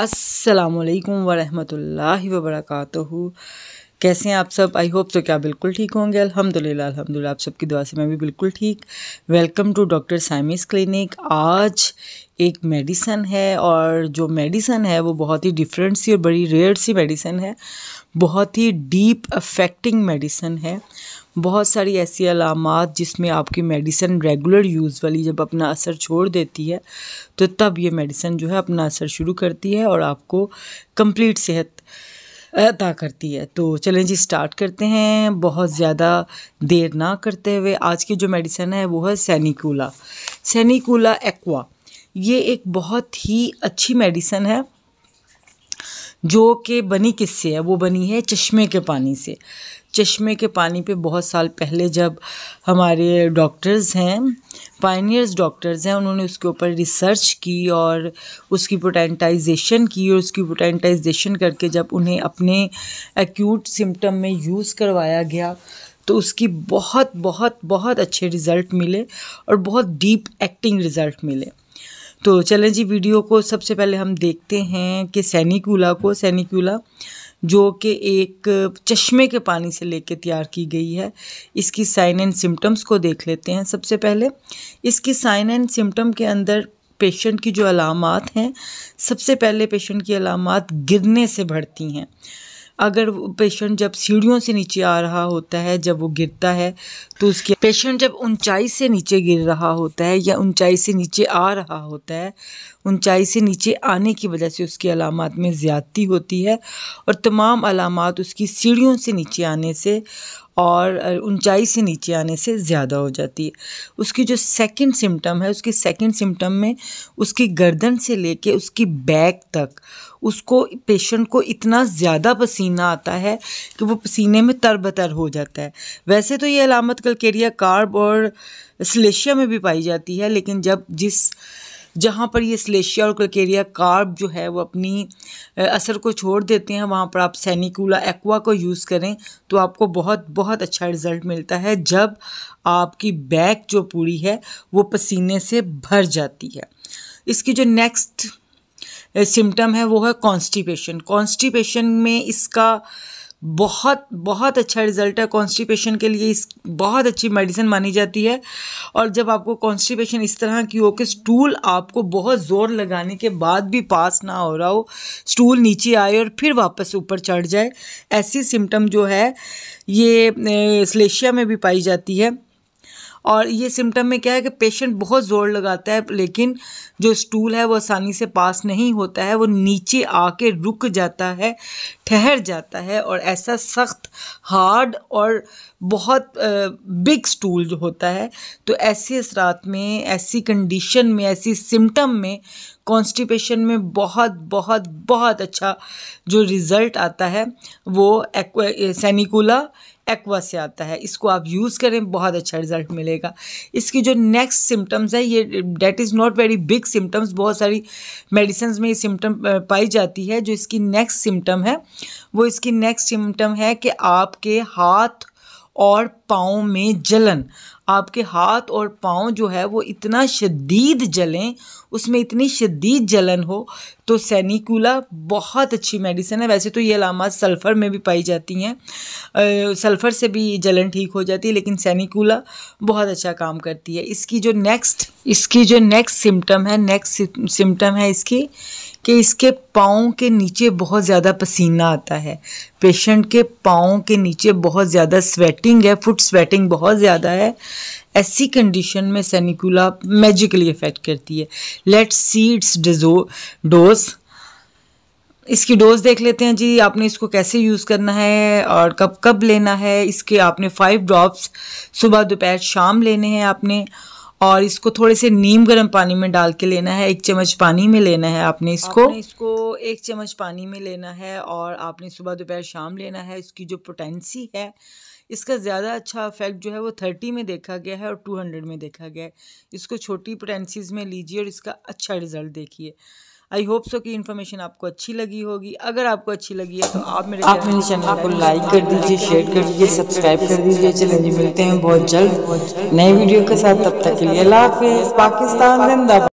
अस्सलाम वालेकुम वरहमतुल्लाहि वबरकातुहू कैसे हैं आप सब आई होप सो क्या बिल्कुल ठीक होंगे अल्हम्दुलिल्लाह अल्हम्दुलिल्लाह आप सबकी दुआ से मैं भी बिल्कुल ठीक वेलकम टू डॉक्टर साइमिस क्लिनिक आज एक मेडिसन है और जो मेडिसन है वो बहुत ही डिफरेंट सी और बड़ी रेयर सी मेडिसन है बहुत ही डीप अफेक्टिंग मेडिसन है बहुत सारी ऐसी अलामत जिसमें आपकी मेडिसन रेगुलर यूज़ वाली जब अपना असर छोड़ देती है तो तब ये मेडिसन जो है अपना असर शुरू करती है और आपको कंप्लीट सेहत अदा करती है तो चलें जी स्टार्ट करते हैं बहुत ज़्यादा देर ना करते हुए आज की जो मेडिसिन है वो है सैनिकूला सैनिकूला एक्वा ये एक बहुत ही अच्छी मेडिसिन है जो कि बनी किससे है वो बनी है चश्मे के पानी से चश्मे के पानी पे बहुत साल पहले जब हमारे डॉक्टर्स हैं पाइनियर्स डॉक्टर्स हैं उन्होंने उसके ऊपर रिसर्च की और उसकी पोटेंटाइजेशन की और उसकी पोटेंटाइजेशन करके जब उन्हें अपने एक्यूट सिम्टम में यूज़ करवाया गया तो उसकी बहुत बहुत बहुत अच्छे रिज़ल्ट मिले और बहुत डीप एक्टिंग रिज़ल्ट मिले तो चलें जी वीडियो को सबसे पहले हम देखते हैं कि सैनिकूला को सैनिकूला जो कि एक चश्मे के पानी से लेके तैयार की गई है इसकी साइन एंड सिम्टम्स को देख लेते हैं सबसे पहले इसकी साइन एंड सिम्टम के अंदर पेशेंट की जो अलामत हैं सबसे पहले पेशेंट की अलामत गिरने से बढ़ती हैं अगर पेशेंट जब सीढ़ियों से नीचे आ रहा होता है जब वो गिरता है तो उसके पेशेंट जब ऊंचाई से नीचे गिर रहा होता है या ऊंचाई से नीचे आ रहा होता है ऊंचाई से नीचे आने की वजह से उसकी अलामत में ज़्यादती होती है और तमाम अलामत उसकी सीढ़ियों से नीचे आने से और ऊंचाई से नीचे आने से ज़्यादा हो जाती है उसकी जो सेकंड सिम्टम है उसकी सेकंड सिम्टम में उसकी गर्दन से लेके उसकी बैक तक उसको पेशेंट को इतना ज़्यादा पसीना आता है कि वो पसीने में बतर हो जाता है वैसे तो ये अलामत कलकेरिया कार्ब और सलेशिया में भी पाई जाती है लेकिन जब जिस जहाँ पर ये स्लेशिया और कलकेरिया कार्ब जो है वो अपनी असर को छोड़ देते हैं वहाँ पर आप सैनिकूला एक्वा को यूज़ करें तो आपको बहुत बहुत अच्छा रिज़ल्ट मिलता है जब आपकी बैक जो पूरी है वो पसीने से भर जाती है इसकी जो नेक्स्ट सिम्टम है वो है कॉन्स्टिपेशन कॉन्स्टिपेशन में इसका बहुत बहुत अच्छा रिजल्ट है कॉन्स्टिपेशन के लिए इस बहुत अच्छी मेडिसिन मानी जाती है और जब आपको कॉन्स्टिपेशन इस तरह की हो कि स्टूल आपको बहुत ज़ोर लगाने के बाद भी पास ना हो रहा हो स्टूल नीचे आए और फिर वापस ऊपर चढ़ जाए ऐसी सिम्टम जो है ये स्लेशिया में भी पाई जाती है और ये सिम्टम में क्या है कि पेशेंट बहुत ज़ोर लगाता है लेकिन जो स्टूल है वो आसानी से पास नहीं होता है वो नीचे आके रुक जाता है ठहर जाता है और ऐसा सख्त हार्ड और बहुत बिग स्टूल जो होता है तो ऐसे असरात में ऐसी कंडीशन में ऐसी सिम्टम में कॉन्स्टिपेशन में बहुत बहुत बहुत अच्छा जो रिज़ल्ट आता है वो सैनिकूला एक्वा eh, से आता है इसको आप यूज़ करें बहुत अच्छा रिजल्ट मिलेगा इसकी जो नेक्स्ट सिम्टम्स है ये that is not very big symptoms बहुत सारी मेडिसन्स में ये सिम्टम eh, पाई जाती है जो इसकी नेक्स्ट सिम्टम है वो इसकी नेक्स्ट सिम्टम है कि आपके हाथ और पाँव में जलन आपके हाथ और पाँव जो है वो इतना शदीद जलें उसमें इतनी शदीद जलन हो तो सैनिकूला बहुत अच्छी मेडिसिन है वैसे तो ये अलामत सल्फ़र में भी पाई जाती हैं सल्फ़र से भी जलन ठीक हो जाती है लेकिन सैनिकूला बहुत अच्छा काम करती है इसकी जो नेक्स्ट इसकी जो नेक्स्ट सिम्टम है नेक्स्ट सिम्टम है इसकी कि इसके पाँव के नीचे बहुत ज़्यादा पसीना आता है पेशेंट के पाँव के नीचे बहुत ज़्यादा स्वेटिंग है फुट स्वेटिंग बहुत ज़्यादा है ऐसी कंडीशन में सेनिकुला मैजिकली इफेक्ट करती है लेट सीड्स डिजो डोज इसकी डोज देख लेते हैं जी आपने इसको कैसे यूज़ करना है और कब कब लेना है इसके आपने फाइव ड्रॉप्स सुबह दोपहर शाम लेने हैं आपने और इसको थोड़े से नीम गर्म पानी में डाल के लेना है एक चम्मच पानी में लेना है आपने इसको आपने इसको एक चम्मच पानी में लेना है और आपने सुबह दोपहर शाम लेना है इसकी जो पोटेंसी है इसका ज़्यादा अच्छा इफेक्ट जो है वो थर्टी में देखा गया है और टू हंड्रेड में देखा गया है इसको छोटी प्रेंसीज में लीजिए और इसका अच्छा रिजल्ट देखिए आई होप सो कि इन्फॉर्मेशन आपको अच्छी लगी होगी अगर आपको अच्छी लगी है तो आप मेरे आप मेरे चैनल को लाइक कर दीजिए शेयर कर दीजिए सब्सक्राइब कर दीजिए चलिए मिलते हैं बहुत जल्द नए वीडियो के साथ तब तक के लिए पाकिस्तान